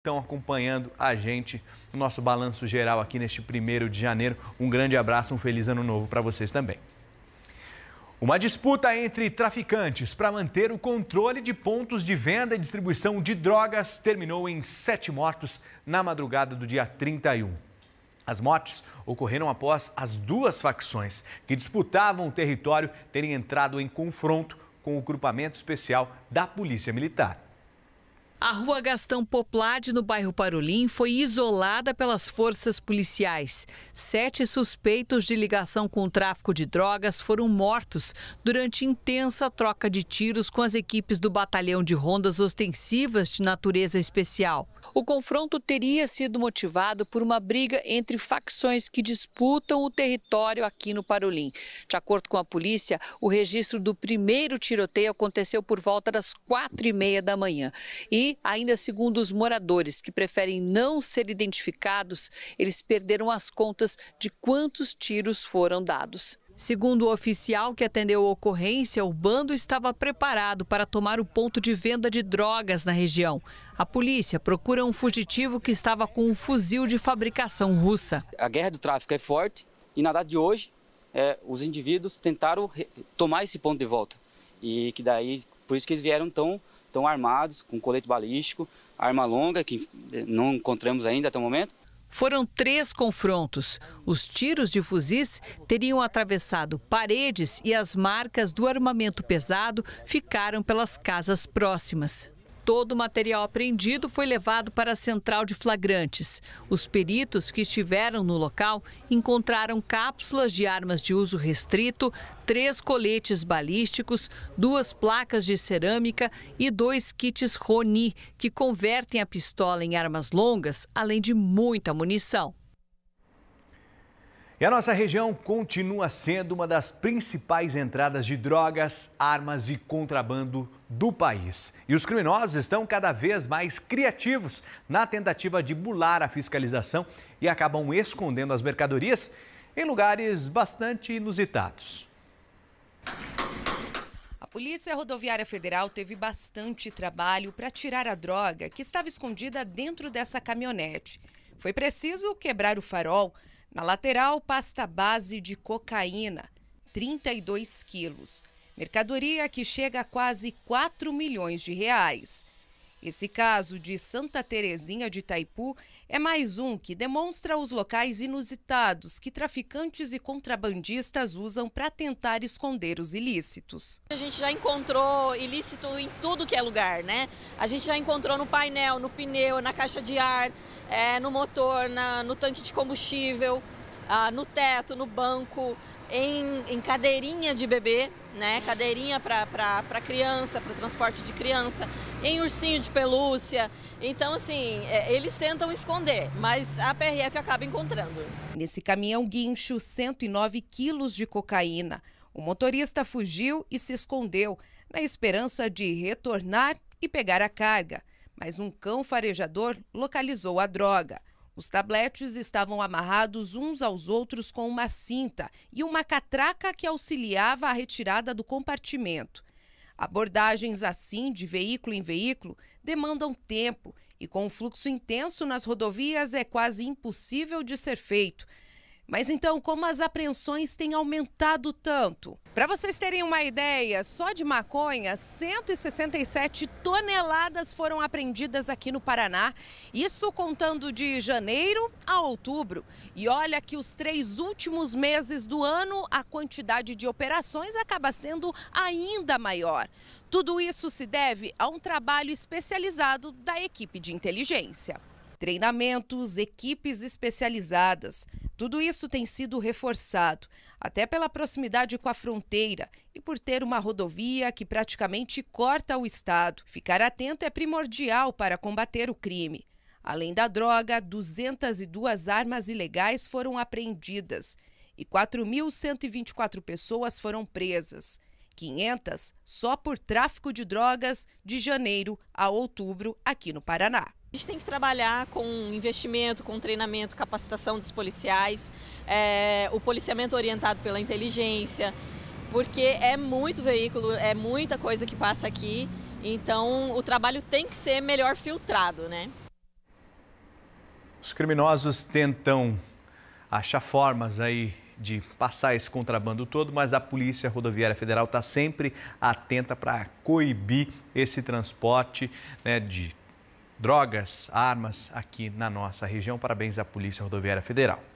estão acompanhando a gente no nosso balanço geral aqui neste primeiro de janeiro. Um grande abraço, um feliz ano novo para vocês também. Uma disputa entre traficantes para manter o controle de pontos de venda e distribuição de drogas terminou em sete mortos na madrugada do dia 31. As mortes ocorreram após as duas facções que disputavam o território terem entrado em confronto com o grupamento especial da Polícia Militar. A rua Gastão Poplade, no bairro Parolim, foi isolada pelas forças policiais. Sete suspeitos de ligação com o tráfico de drogas foram mortos durante intensa troca de tiros com as equipes do Batalhão de Rondas Ostensivas de Natureza Especial. O confronto teria sido motivado por uma briga entre facções que disputam o território aqui no Parolim. De acordo com a polícia, o registro do primeiro tiroteio aconteceu por volta das quatro e meia da manhã. E ainda segundo os moradores que preferem não ser identificados, eles perderam as contas de quantos tiros foram dados. Segundo o oficial que atendeu a ocorrência, o bando estava preparado para tomar o ponto de venda de drogas na região. A polícia procura um fugitivo que estava com um fuzil de fabricação russa. A guerra do tráfico é forte e na data de hoje é, os indivíduos tentaram tomar esse ponto de volta. E que daí, por isso que eles vieram tão estão armados com colete balístico, arma longa, que não encontramos ainda até o momento. Foram três confrontos. Os tiros de fuzis teriam atravessado paredes e as marcas do armamento pesado ficaram pelas casas próximas. Todo o material apreendido foi levado para a central de flagrantes. Os peritos que estiveram no local encontraram cápsulas de armas de uso restrito, três coletes balísticos, duas placas de cerâmica e dois kits Roni, que convertem a pistola em armas longas, além de muita munição. E a nossa região continua sendo uma das principais entradas de drogas, armas e contrabando do país. E os criminosos estão cada vez mais criativos na tentativa de bular a fiscalização e acabam escondendo as mercadorias em lugares bastante inusitados. A Polícia Rodoviária Federal teve bastante trabalho para tirar a droga que estava escondida dentro dessa caminhonete. Foi preciso quebrar o farol, na lateral, pasta base de cocaína, 32 quilos. Mercadoria que chega a quase 4 milhões de reais. Esse caso de Santa Terezinha de Itaipu é mais um que demonstra os locais inusitados que traficantes e contrabandistas usam para tentar esconder os ilícitos. A gente já encontrou ilícito em tudo que é lugar, né? A gente já encontrou no painel, no pneu, na caixa de ar, é, no motor, na, no tanque de combustível, ah, no teto, no banco em, em cadeirinha de bebê, né? Cadeirinha para criança, para transporte de criança, em ursinho de pelúcia. Então, assim, é, eles tentam esconder, mas a PRF acaba encontrando. Nesse caminhão guincho, 109 quilos de cocaína. O motorista fugiu e se escondeu, na esperança de retornar e pegar a carga. Mas um cão farejador localizou a droga. Os tabletes estavam amarrados uns aos outros com uma cinta e uma catraca que auxiliava a retirada do compartimento. Abordagens assim, de veículo em veículo, demandam tempo e, com um fluxo intenso nas rodovias, é quase impossível de ser feito. Mas então, como as apreensões têm aumentado tanto? Para vocês terem uma ideia, só de maconha, 167 toneladas foram apreendidas aqui no Paraná. Isso contando de janeiro a outubro. E olha que os três últimos meses do ano, a quantidade de operações acaba sendo ainda maior. Tudo isso se deve a um trabalho especializado da equipe de inteligência treinamentos, equipes especializadas. Tudo isso tem sido reforçado, até pela proximidade com a fronteira e por ter uma rodovia que praticamente corta o estado. Ficar atento é primordial para combater o crime. Além da droga, 202 armas ilegais foram apreendidas e 4.124 pessoas foram presas. 500 só por tráfico de drogas de janeiro a outubro aqui no Paraná. A gente tem que trabalhar com investimento, com treinamento, capacitação dos policiais, é, o policiamento orientado pela inteligência, porque é muito veículo, é muita coisa que passa aqui, então o trabalho tem que ser melhor filtrado, né? Os criminosos tentam achar formas aí de passar esse contrabando todo, mas a Polícia Rodoviária Federal está sempre atenta para coibir esse transporte né, de drogas, armas aqui na nossa região. Parabéns à Polícia Rodoviária Federal.